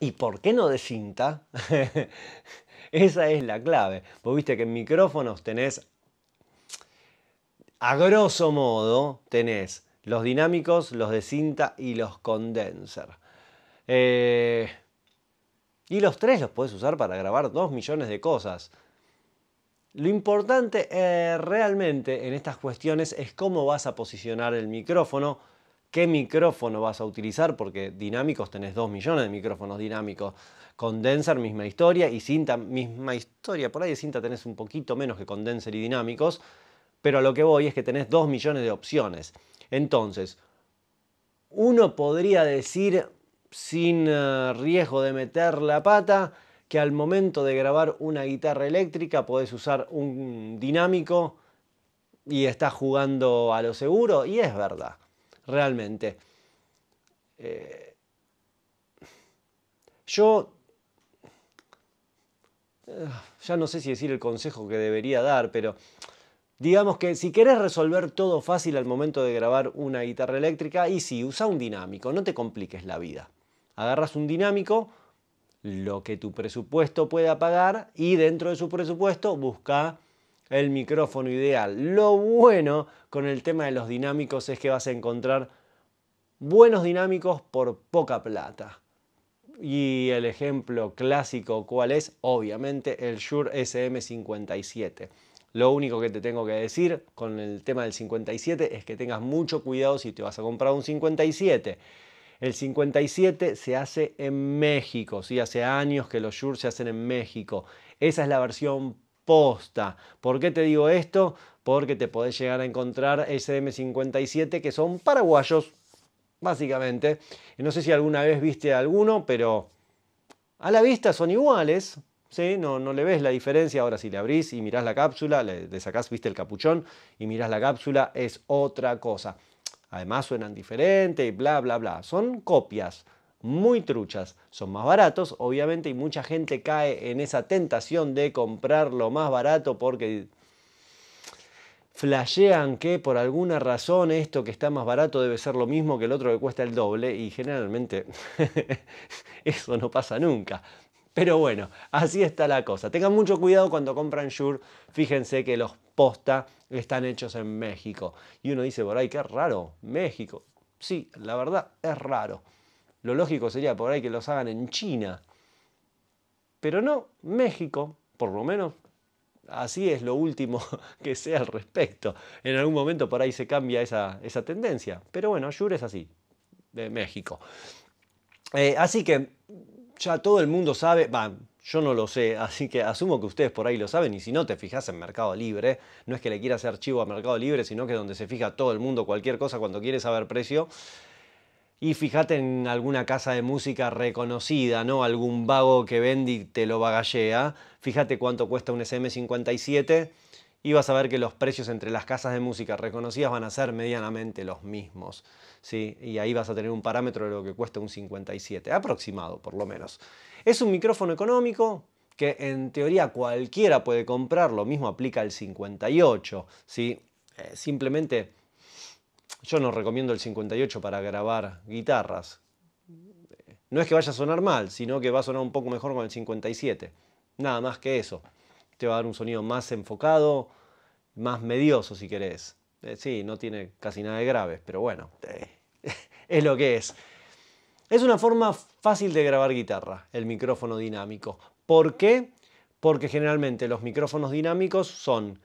¿Y por qué no de cinta? Esa es la clave. Vos viste que en micrófonos tenés, a grosso modo, tenés los dinámicos, los de cinta y los condenser. Eh, y los tres los puedes usar para grabar dos millones de cosas. Lo importante eh, realmente en estas cuestiones es cómo vas a posicionar el micrófono, qué micrófono vas a utilizar, porque dinámicos tenés 2 millones de micrófonos dinámicos. Condenser, misma historia, y cinta, misma historia. Por ahí de cinta tenés un poquito menos que condenser y dinámicos, pero a lo que voy es que tenés 2 millones de opciones. Entonces, uno podría decir, sin eh, riesgo de meter la pata, que al momento de grabar una guitarra eléctrica podés usar un dinámico y estás jugando a lo seguro, y es verdad realmente. Eh, yo eh, ya no sé si decir el consejo que debería dar, pero digamos que si querés resolver todo fácil al momento de grabar una guitarra eléctrica, y si, usa un dinámico, no te compliques la vida. Agarras un dinámico, lo que tu presupuesto pueda pagar, y dentro de su presupuesto busca el micrófono ideal. Lo bueno con el tema de los dinámicos es que vas a encontrar buenos dinámicos por poca plata. Y el ejemplo clásico, ¿cuál es? Obviamente el Shure SM57. Lo único que te tengo que decir con el tema del 57 es que tengas mucho cuidado si te vas a comprar un 57. El 57 se hace en México, ¿sí? hace años que los Shure se hacen en México. Esa es la versión posta. ¿Por qué te digo esto? Porque te podés llegar a encontrar SM57 que son paraguayos, básicamente. No sé si alguna vez viste alguno, pero a la vista son iguales. ¿sí? No, no le ves la diferencia. Ahora si le abrís y mirás la cápsula, le, le sacás, viste el capuchón y mirás la cápsula, es otra cosa. Además suenan diferente y bla, bla, bla. Son copias muy truchas. Son más baratos, obviamente, y mucha gente cae en esa tentación de comprar lo más barato porque flashean que por alguna razón esto que está más barato debe ser lo mismo que el otro que cuesta el doble y generalmente eso no pasa nunca. Pero bueno, así está la cosa. Tengan mucho cuidado cuando compran Shure. Fíjense que los posta están hechos en México. Y uno dice por ahí, qué raro, México. Sí, la verdad es raro. Lo lógico sería por ahí que los hagan en China. Pero no, México, por lo menos, así es lo último que sea al respecto. En algún momento por ahí se cambia esa, tendencia. Pero bueno, Yure es así, de México. Eh, así que ya todo el mundo sabe, yo no lo sé, así que asumo que ustedes por ahí lo saben y si no te fijas en Mercado Libre, no es que le quiera hacer chivo a Mercado Libre, sino que es donde se fija todo el mundo cualquier cosa cuando quiere saber precio, y fíjate en alguna casa de música reconocida, ¿no? Algún vago que vende y te lo bagallea. Fíjate cuánto cuesta un SM57 y vas a ver que los precios entre las casas de música reconocidas van a ser medianamente los mismos. ¿sí? Y ahí vas a tener un parámetro de lo que cuesta un 57, aproximado por lo menos. Es un micrófono económico, que en teoría cualquiera puede comprar, lo mismo aplica el 58, ¿sí? Eh, simplemente yo no recomiendo el 58 para grabar guitarras. No es que vaya a sonar mal, sino que va a sonar un poco mejor con el 57. Nada más que eso. Te va a dar un sonido más enfocado, más medioso si querés. Eh, sí, no tiene casi nada de graves, pero bueno, es lo que es. Es una forma fácil de grabar guitarra, el micrófono dinámico. ¿Por qué? Porque generalmente los micrófonos dinámicos son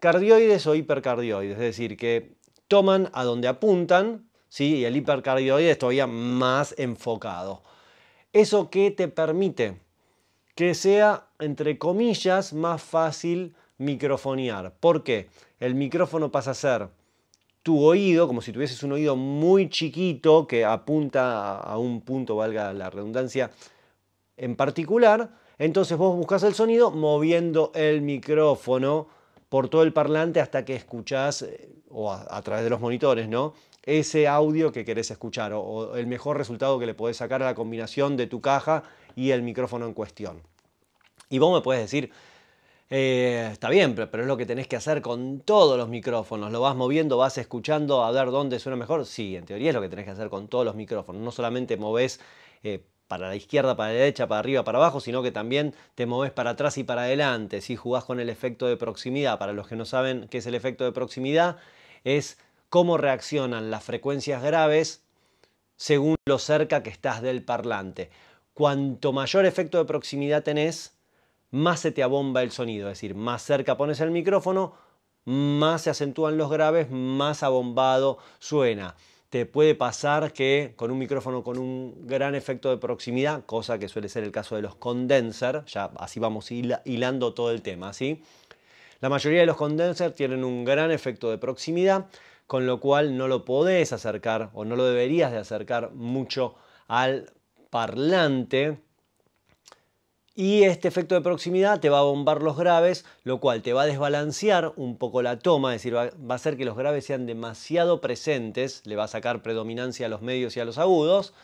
cardioides o hipercardioides, es decir, que toman a donde apuntan, ¿sí? y el hipercardioide es todavía más enfocado. ¿Eso que te permite? Que sea, entre comillas, más fácil microfonear. ¿Por qué? El micrófono pasa a ser tu oído, como si tuvieses un oído muy chiquito que apunta a un punto, valga la redundancia, en particular. Entonces vos buscas el sonido moviendo el micrófono por todo el parlante hasta que escuchás, eh, o a, través de los monitores, ¿no? ese audio que querés escuchar o, el mejor resultado que le podés sacar a la combinación de tu caja y el micrófono en cuestión. Y vos me puedes decir, eh, está bien, pero, es lo que tenés que hacer con todos los micrófonos. Lo vas moviendo, vas escuchando a ver dónde suena mejor. Sí, en teoría es lo que tenés que hacer con todos los micrófonos. No solamente movés eh, para la izquierda, para la derecha, para arriba, para abajo, sino que también te moves para atrás y para adelante. Si jugás con el efecto de proximidad, para los que no saben qué es el efecto de proximidad, es cómo reaccionan las frecuencias graves según lo cerca que estás del parlante. Cuanto mayor efecto de proximidad tenés, más se te abomba el sonido, es decir, más cerca pones el micrófono, más se acentúan los graves, más abombado suena te puede pasar que con un micrófono con un gran efecto de proximidad, cosa que suele ser el caso de los condenser, ya así vamos hilando todo el tema, La mayoría de los condensers tienen un gran efecto de proximidad, con lo cual no lo podés acercar o no lo deberías de acercar mucho al parlante y este efecto de proximidad te va a bombar los graves, lo cual te va a desbalancear un poco la toma, es decir, va a hacer que los graves sean demasiado presentes, le va a sacar predominancia a los medios y a los agudos,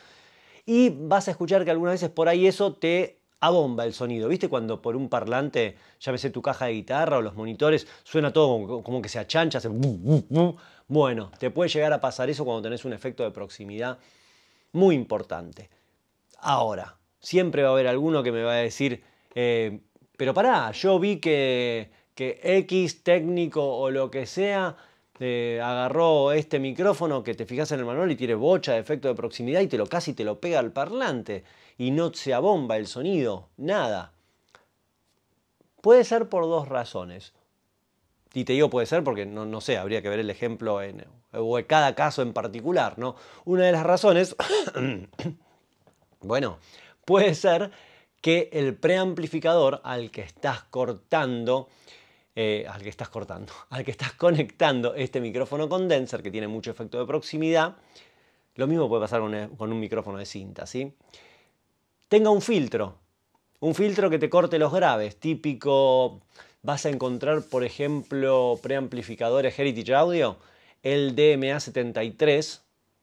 y vas a escuchar que algunas veces por ahí eso te abomba el sonido. ¿Viste cuando por un parlante, ya llámese tu caja de guitarra o los monitores, suena todo como, que se achancha, hace... Bueno, te puede llegar a pasar eso cuando tenés un efecto de proximidad muy importante. Ahora, Siempre va a haber alguno que me va a decir, eh, pero pará, yo vi que, que, X técnico o lo que sea eh, agarró este micrófono que te fijas en el manual y tiene bocha de efecto de proximidad y te lo casi te lo pega al parlante y no se abomba el sonido, nada. Puede ser por dos razones. Y te digo puede ser porque no, no sé, habría que ver el ejemplo en, o en cada caso en particular, ¿no? Una de las razones, bueno, puede ser que el preamplificador al que estás cortando, eh, al que estás conectando este micrófono condenser que tiene mucho efecto de proximidad, lo mismo puede pasar eh, con, un micrófono de cinta, ¿sí? Tenga un filtro, un filtro que te corte los graves, típico vas a encontrar, por ejemplo, preamplificadores Heritage Audio, el DMA73,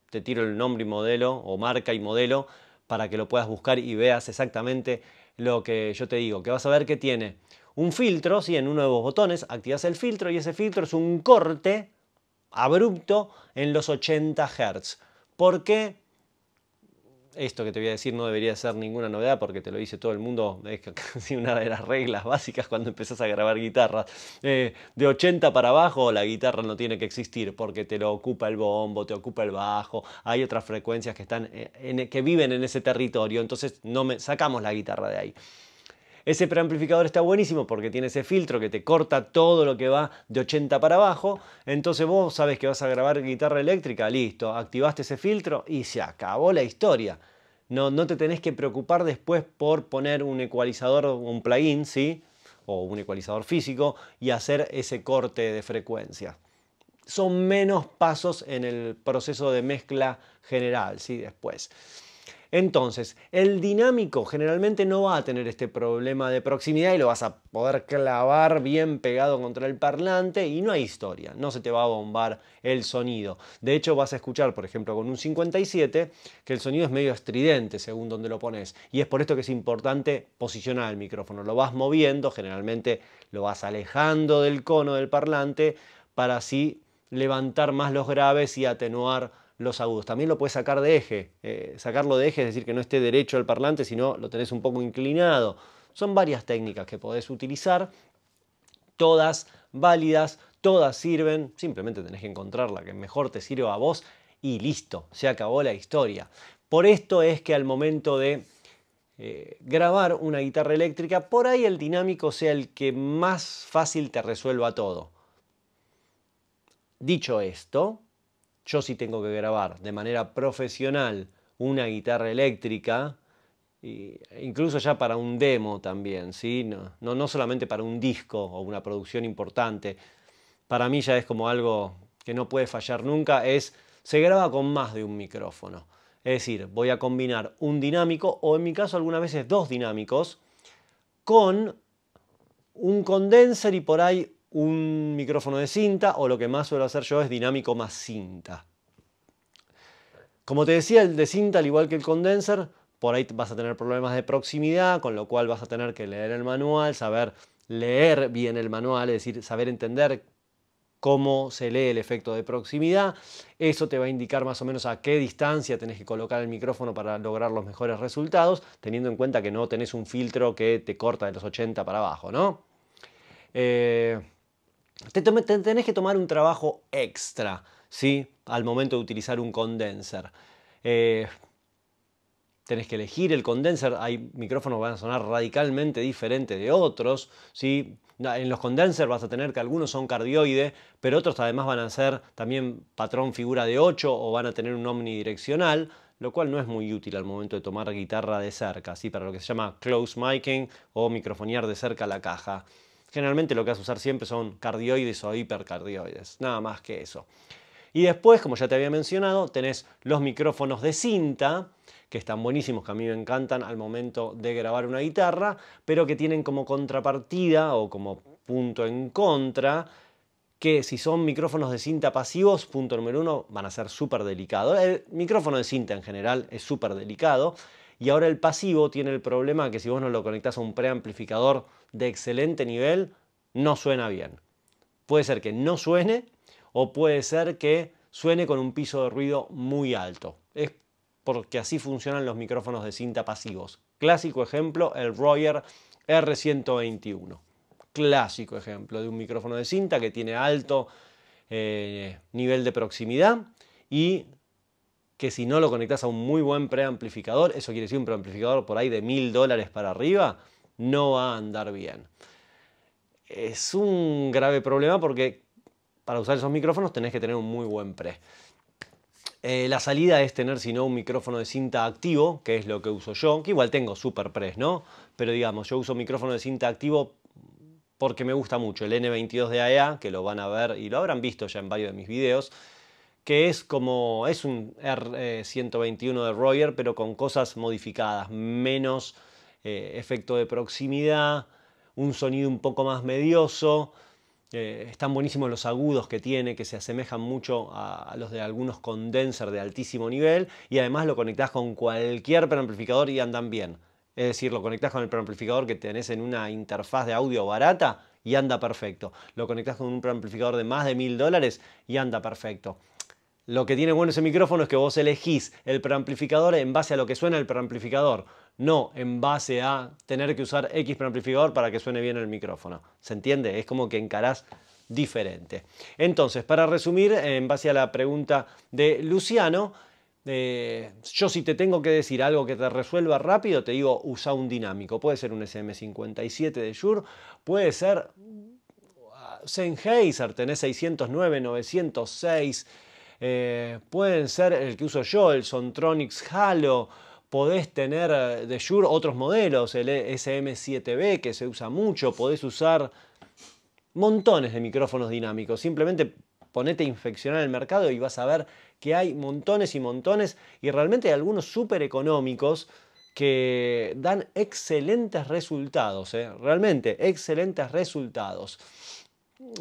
te tiro el nombre y modelo, o marca y modelo, para que lo puedas buscar y veas exactamente lo que yo te digo, que vas a ver que tiene un filtro, si en uno de los botones activas el filtro y ese filtro es un corte abrupto en los 80 Hz. ¿Por qué? esto que te voy a decir no debería ser ninguna novedad porque te lo dice todo el mundo, es casi una de las reglas básicas cuando empezás a grabar guitarra. Eh, de 80 para abajo la guitarra no tiene que existir porque te lo ocupa el bombo, te ocupa el bajo, hay otras frecuencias que, están eh, que viven en ese territorio, entonces no sacamos la guitarra de ahí. Ese preamplificador está buenísimo porque tiene ese filtro que te corta todo lo que va de 80 para abajo. Entonces vos sabes que vas a grabar guitarra eléctrica, listo, activaste ese filtro y se acabó la historia. No, no te tenés que preocupar después por poner un ecualizador, un plugin, ¿sí? O un ecualizador físico y hacer ese corte de frecuencia son menos pasos en el proceso de mezcla general, ¿sí? Después. Entonces, el dinámico generalmente no va a tener este problema de proximidad y lo vas a poder clavar bien pegado contra el parlante y no hay historia, no se te va a bombar el sonido. De hecho, vas a escuchar, por ejemplo, con un 57, que el sonido es medio estridente según donde lo pones. Y es por esto que es importante posicionar el micrófono. Lo vas moviendo, generalmente lo vas alejando del cono del parlante para así levantar más los graves y atenuar los agudos. También lo puedes sacar de eje. Eh, sacarlo de eje es decir que no esté derecho al parlante, sino lo tenés un poco inclinado. Son varias técnicas que podés utilizar, todas válidas, todas sirven. Simplemente tenés que encontrar la que mejor te sirva a vos y listo, se acabó la historia. Por esto es que al momento de eh, grabar una guitarra eléctrica, por ahí el dinámico sea el que más fácil te resuelva todo. Dicho esto, yo sí tengo que grabar de manera profesional una guitarra eléctrica, e incluso ya para un demo también, ¿sí? no, no, no solamente para un disco o una producción importante, para mí ya es como algo que no puede fallar nunca, es se graba con más de un micrófono. Es decir, voy a combinar un dinámico o en mi caso algunas veces dos dinámicos con un condenser y por ahí un micrófono de cinta o lo que más suelo hacer yo es dinámico más cinta. Como te decía, el de cinta, al igual que el condenser, por ahí vas a tener problemas de proximidad, con lo cual vas a tener que leer el manual, saber leer bien el manual, es decir, saber entender cómo se lee el efecto de proximidad. Eso te va a indicar más o menos a qué distancia tenés que colocar el micrófono para lograr los mejores resultados, teniendo en cuenta que no tenés un filtro que te corta de los 80 para abajo, ¿no? Eh, tenés que tomar un trabajo extra, Al momento de utilizar un condenser. Eh, tenés que elegir el condenser, hay micrófonos que van a sonar radicalmente diferentes de otros, En los condensers vas a tener que algunos son cardioide, pero otros además van a ser también patrón figura de 8 o van a tener un omnidireccional, lo cual no es muy útil al momento de tomar guitarra de cerca, para lo que se llama close miking o microfonear de cerca la caja. Generalmente lo que vas a usar siempre son cardioides o hipercardioides, nada más que eso. Y después, como ya te había mencionado, tenés los micrófonos de cinta, que están buenísimos, que a mí me encantan al momento de grabar una guitarra, pero que tienen como contrapartida o como punto en contra que si son micrófonos de cinta pasivos, punto número uno, van a ser súper delicados. El micrófono de cinta en general es súper delicado. Y ahora el pasivo tiene el problema que si vos no lo conectás a un preamplificador de excelente nivel no suena bien. Puede ser que no suene o puede ser que suene con un piso de ruido muy alto. Es porque así funcionan los micrófonos de cinta pasivos. Clásico ejemplo, el Royer R121. Clásico ejemplo de un micrófono de cinta que tiene alto eh, nivel de proximidad y que si no lo conectas a un muy buen preamplificador, eso quiere decir un preamplificador por ahí de mil dólares para arriba, no va a andar bien. Es un grave problema porque para usar esos micrófonos tenés que tener un muy buen pre. Eh, la salida es tener, si no, un micrófono de cinta activo, que es lo que uso yo, que igual tengo super pre ¿no? Pero digamos, yo uso micrófono de cinta activo porque me gusta mucho el N22 de AEA, e que lo van a ver y lo habrán visto ya en varios de mis videos, que es como, es un R121 eh, de Royer, pero con cosas modificadas, menos eh, efecto de proximidad, un sonido un poco más medioso. Eh, están buenísimos los agudos que tiene, que se asemejan mucho a, los de algunos condensers de altísimo nivel. Y además lo conectás con cualquier preamplificador y andan bien. Es decir, lo conectás con el preamplificador que tenés en una interfaz de audio barata y anda perfecto. Lo conectás con un preamplificador de más de mil dólares y anda perfecto. Lo que tiene bueno ese micrófono es que vos elegís el preamplificador en base a lo que suena el preamplificador no en base a tener que usar X preamplificador para que suene bien el micrófono. ¿Se entiende? Es como que encarás diferente. Entonces, para resumir, en base a la pregunta de Luciano, eh, yo si te tengo que decir algo que te resuelva rápido, te digo usa un dinámico. Puede ser un SM57 de Shure, puede ser uh, Sennheiser, tenés 609, 906, eh, pueden ser el que uso yo, el Sontronics Halo, podés tener eh, de Shure otros modelos, el SM7B que se usa mucho, podés usar montones de micrófonos dinámicos. Simplemente ponete a inspeccionar el mercado y vas a ver que hay montones y montones y realmente hay algunos súper económicos que dan excelentes resultados, eh. realmente excelentes resultados.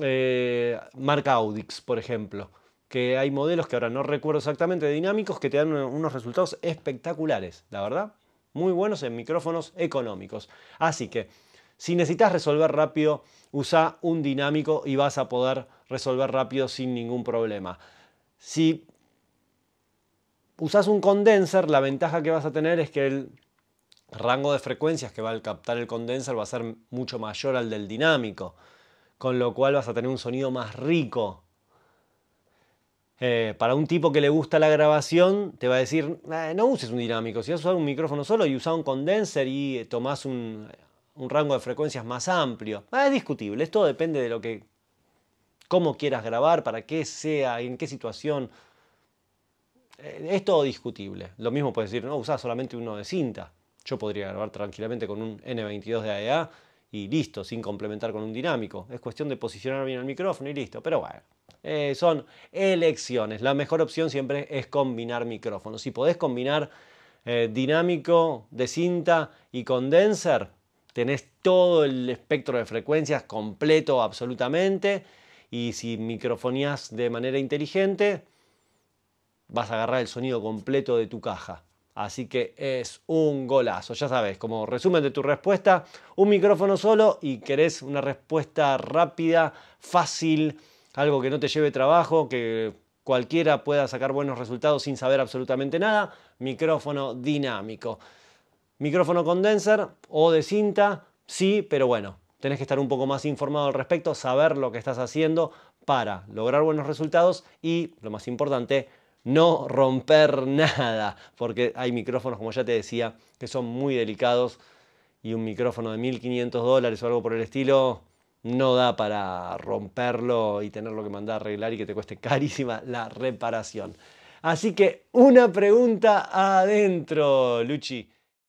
Eh, marca Audix, por ejemplo que hay modelos que ahora no recuerdo exactamente, dinámicos, que te dan unos resultados espectaculares, la verdad, muy buenos en micrófonos económicos. Así que, si necesitas resolver rápido, usa un dinámico y vas a poder resolver rápido sin ningún problema. Si usas un condenser, la ventaja que vas a tener es que el rango de frecuencias que va a captar el condenser va a ser mucho mayor al del dinámico, con lo cual vas a tener un sonido más rico eh, para un tipo que le gusta la grabación, te va a decir, no uses un dinámico, si vas a usar un micrófono solo y usas un condenser y eh, tomás un, rango de frecuencias más amplio. Ah, es discutible, esto depende de lo que, cómo quieras grabar, para qué sea, en qué situación. Eh, es todo discutible. Lo mismo puedes decir, no, usas solamente uno de cinta. Yo podría grabar tranquilamente con un N22 de AEA e y listo, sin complementar con un dinámico. Es cuestión de posicionar bien el micrófono y listo, pero bueno. Eh, son elecciones. La mejor opción siempre es combinar micrófonos. Si podés combinar eh, dinámico de cinta y condenser, tenés todo el espectro de frecuencias completo absolutamente. Y si microfonías de manera inteligente, vas a agarrar el sonido completo de tu caja. Así que es un golazo, ya sabes, como resumen de tu respuesta, un micrófono solo y querés una respuesta rápida, fácil, algo que no te lleve trabajo, que cualquiera pueda sacar buenos resultados sin saber absolutamente nada, micrófono dinámico. Micrófono condenser o de cinta, sí, pero bueno, tenés que estar un poco más informado al respecto, saber lo que estás haciendo para lograr buenos resultados y, lo más importante, no romper nada, porque hay micrófonos, como ya te decía, que son muy delicados y un micrófono de 1.500 dólares o algo por el estilo, no da para romperlo y tenerlo que mandar a arreglar y que te cueste carísima la reparación. Así que una pregunta adentro, Luchi.